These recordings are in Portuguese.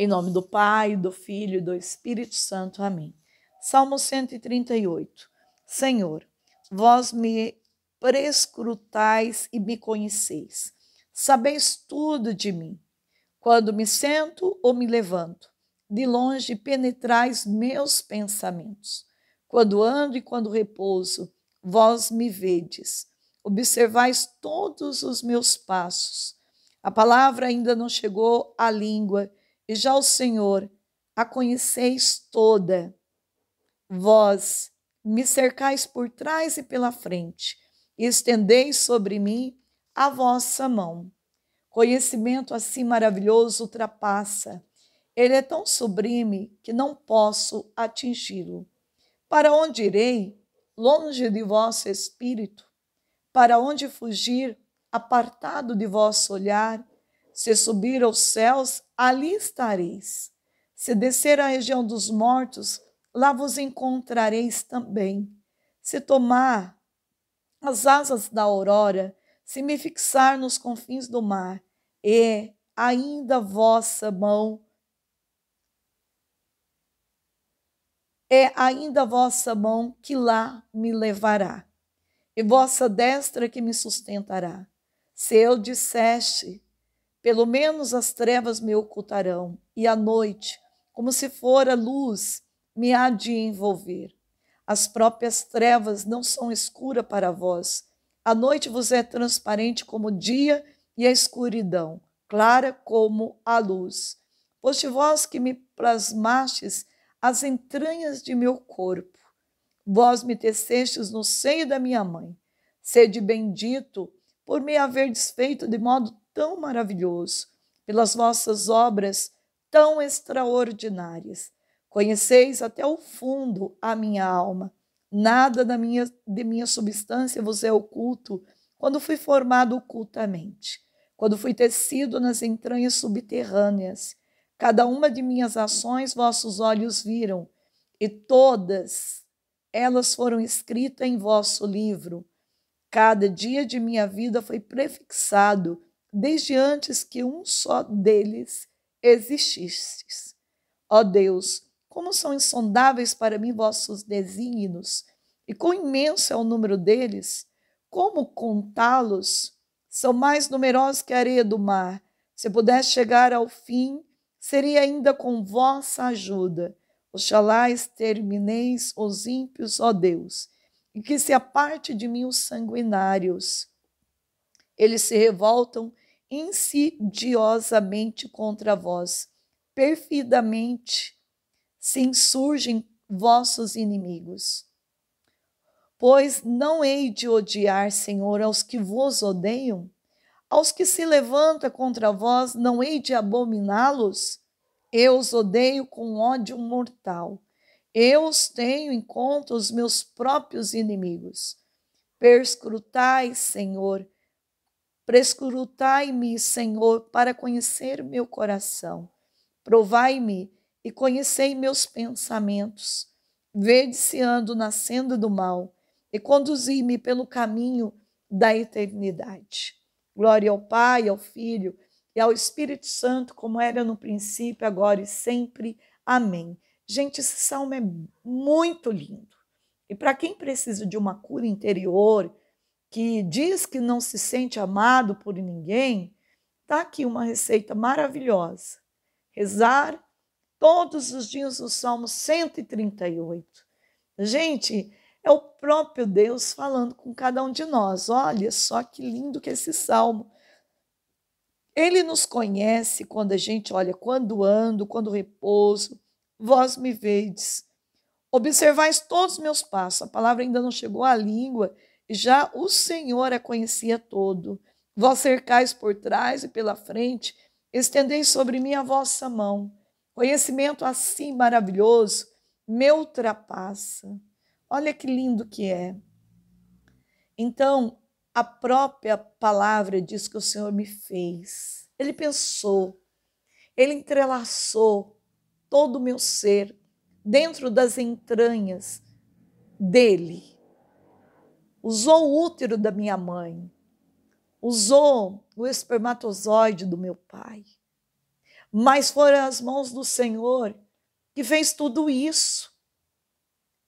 Em nome do Pai, do Filho e do Espírito Santo. Amém. Salmo 138. Senhor, vós me prescrutais e me conheceis. Sabeis tudo de mim. Quando me sento ou me levanto, de longe penetrais meus pensamentos. Quando ando e quando repouso, vós me vedes. Observais todos os meus passos. A palavra ainda não chegou à língua e já o Senhor a conheceis toda. Vós me cercais por trás e pela frente, e estendeis sobre mim a vossa mão. Conhecimento assim maravilhoso ultrapassa. Ele é tão sublime que não posso atingi-lo. Para onde irei? Longe de vosso espírito. Para onde fugir? Apartado de vosso olhar? Se subir aos céus, ali estareis. Se descer à região dos mortos, lá vos encontrareis também. Se tomar as asas da aurora, se me fixar nos confins do mar, e ainda vossa mão é ainda vossa mão que lá me levará, e vossa destra que me sustentará. Se eu disseste, pelo menos as trevas me ocultarão, e a noite, como se fora luz, me há de envolver. As próprias trevas não são escura para vós. A noite vos é transparente como o dia e a escuridão, clara como a luz. Foste vós que me plasmastes as entranhas de meu corpo. Vós me tecestes no seio da minha mãe. Sede bendito por me haver desfeito de modo tão maravilhoso, pelas vossas obras tão extraordinárias. Conheceis até o fundo a minha alma. Nada da minha, de minha substância vos é oculto quando fui formado ocultamente, quando fui tecido nas entranhas subterrâneas. Cada uma de minhas ações vossos olhos viram, e todas elas foram escritas em vosso livro. Cada dia de minha vida foi prefixado desde antes que um só deles exististes. Ó Deus, como são insondáveis para mim vossos desígnios, e quão imenso é o número deles, como contá-los? São mais numerosos que a areia do mar. Se pudesse chegar ao fim, seria ainda com vossa ajuda. Oxalá extermineis os ímpios, ó Deus, e que se aparte de mim os sanguinários. Eles se revoltam insidiosamente contra vós. Perfidamente se insurgem vossos inimigos. Pois não hei de odiar, Senhor, aos que vos odeiam? Aos que se levantam contra vós, não hei de abominá-los? Eu os odeio com ódio mortal. Eu os tenho em conta os meus próprios inimigos. Perscrutai, Senhor, Prescrutai-me, Senhor, para conhecer meu coração. Provai-me e conhecei meus pensamentos. Vede se ando na senda do mal e conduzi-me pelo caminho da eternidade. Glória ao Pai, ao Filho e ao Espírito Santo, como era no princípio, agora e sempre. Amém. Gente, esse salmo é muito lindo. E para quem precisa de uma cura interior, que diz que não se sente amado por ninguém, está aqui uma receita maravilhosa. Rezar todos os dias o Salmo 138. Gente, é o próprio Deus falando com cada um de nós. Olha só que lindo que é esse salmo. Ele nos conhece quando a gente olha, quando ando, quando repouso, vós me vedes. Observais todos os meus passos. A palavra ainda não chegou à língua já o Senhor a conhecia todo. Vós cercais por trás e pela frente, estendeis sobre mim a vossa mão. Conhecimento assim maravilhoso me ultrapassa. Olha que lindo que é. Então, a própria palavra diz que o Senhor me fez. Ele pensou, ele entrelaçou todo o meu ser dentro das entranhas dele usou o útero da minha mãe, usou o espermatozoide do meu pai. Mas foram as mãos do Senhor que fez tudo isso.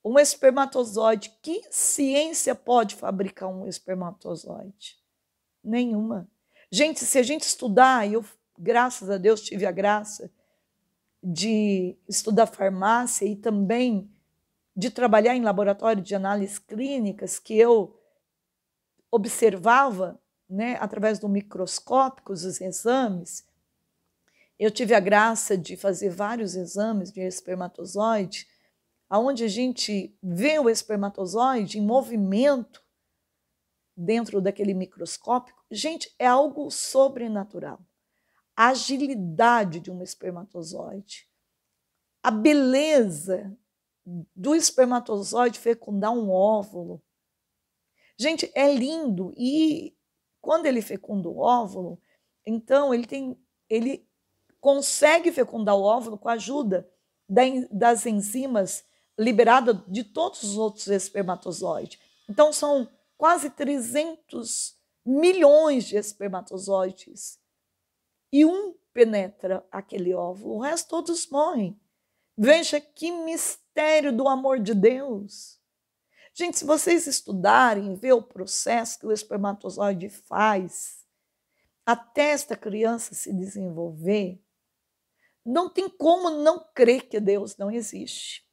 Um espermatozoide, que ciência pode fabricar um espermatozoide? Nenhuma. Gente, se a gente estudar, eu, graças a Deus, tive a graça de estudar farmácia e também de trabalhar em laboratório de análises clínicas que eu observava, né, através do microscópio, os exames. Eu tive a graça de fazer vários exames de espermatozoide, aonde a gente vê o espermatozoide em movimento dentro daquele microscópio. Gente, é algo sobrenatural. A agilidade de um espermatozoide, a beleza do espermatozoide fecundar um óvulo. Gente, é lindo e quando ele fecunda o óvulo, então ele tem ele consegue fecundar o óvulo com a ajuda das enzimas liberadas de todos os outros espermatozoides. Então são quase 300 milhões de espermatozoides e um penetra aquele óvulo, o resto todos morrem. Veja que mistério do amor de Deus. Gente, se vocês estudarem, ver o processo que o espermatozoide faz até esta criança se desenvolver, não tem como não crer que Deus não existe.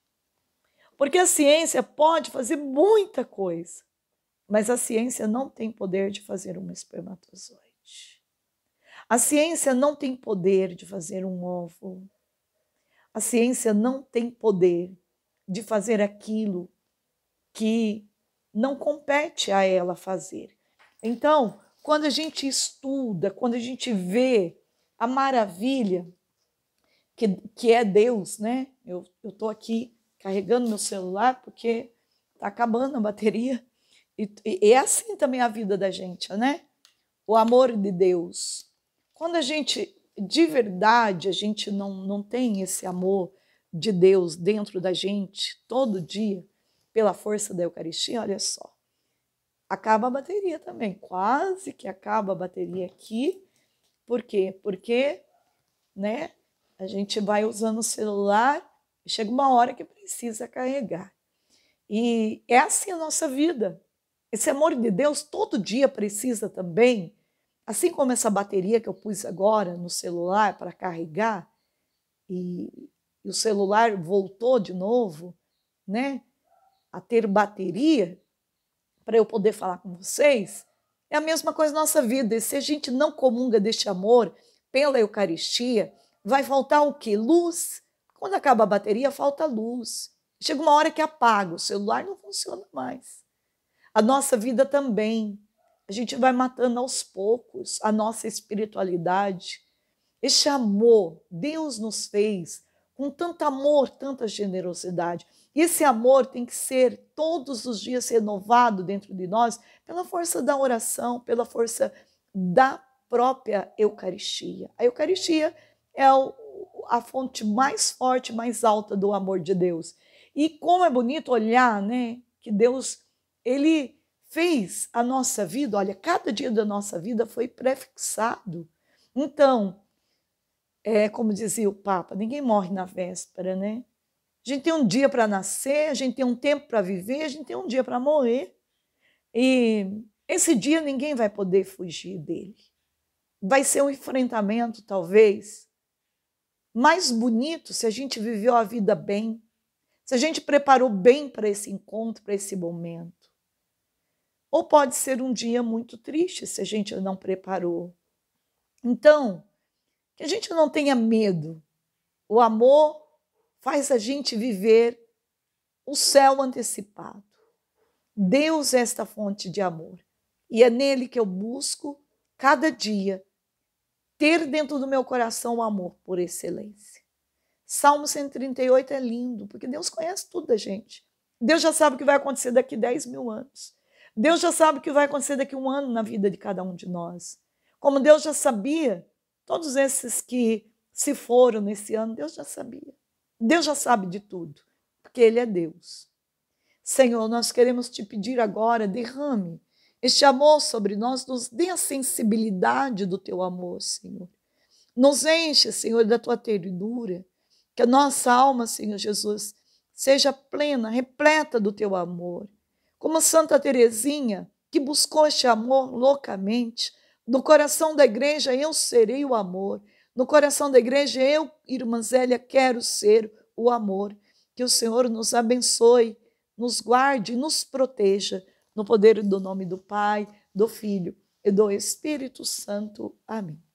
Porque a ciência pode fazer muita coisa, mas a ciência não tem poder de fazer um espermatozoide. A ciência não tem poder de fazer um óvulo. A ciência não tem poder de fazer aquilo que não compete a ela fazer. Então, quando a gente estuda, quando a gente vê a maravilha que, que é Deus, né? Eu estou aqui carregando meu celular porque está acabando a bateria. E, e, é assim também a vida da gente, né? O amor de Deus. Quando a gente de verdade a gente não, não tem esse amor de Deus dentro da gente todo dia, pela força da Eucaristia, olha só. Acaba a bateria também, quase que acaba a bateria aqui. Por quê? Porque né, a gente vai usando o celular, chega uma hora que precisa carregar. E é assim a nossa vida. Esse amor de Deus todo dia precisa também Assim como essa bateria que eu pus agora no celular para carregar e, e o celular voltou de novo, né, a ter bateria para eu poder falar com vocês, é a mesma coisa na nossa vida. E se a gente não comunga deste amor pela Eucaristia, vai faltar o que? Luz. Quando acaba a bateria, falta luz. Chega uma hora que apaga, o celular não funciona mais. A nossa vida também. A gente vai matando aos poucos a nossa espiritualidade. Este amor, Deus nos fez com tanto amor, tanta generosidade. E esse amor tem que ser todos os dias renovado dentro de nós pela força da oração, pela força da própria Eucaristia. A Eucaristia é a fonte mais forte, mais alta do amor de Deus. E como é bonito olhar, né, que Deus ele fez a nossa vida, olha, cada dia da nossa vida foi prefixado. Então, é como dizia o Papa, ninguém morre na véspera, né? A gente tem um dia para nascer, a gente tem um tempo para viver, a gente tem um dia para morrer. E esse dia ninguém vai poder fugir dele. Vai ser um enfrentamento, talvez, mais bonito se a gente viveu a vida bem, se a gente preparou bem para esse encontro, para esse momento ou pode ser um dia muito triste se a gente não preparou. Então, que a gente não tenha medo. O amor faz a gente viver o céu antecipado. Deus é esta fonte de amor e é nele que eu busco cada dia ter dentro do meu coração o amor por excelência. Salmo 138 é lindo, porque Deus conhece tudo da gente. Deus já sabe o que vai acontecer daqui 10 mil anos. Deus já sabe o que vai acontecer daqui a um ano na vida de cada um de nós. Como Deus já sabia, todos esses que se foram nesse ano, Deus já sabia. Deus já sabe de tudo, porque Ele é Deus. Senhor, nós queremos te pedir agora, derrame este amor sobre nós, nos dê a sensibilidade do teu amor, Senhor. Nos enche, Senhor, da tua ternura, que a nossa alma, Senhor Jesus, seja plena, repleta do teu amor como Santa Teresinha, que buscou este amor loucamente. No coração da igreja eu serei o amor. No coração da igreja eu, irmã Zélia, quero ser o amor. Que o Senhor nos abençoe, nos guarde, nos proteja, no poder do nome do Pai, do Filho e do Espírito Santo. Amém.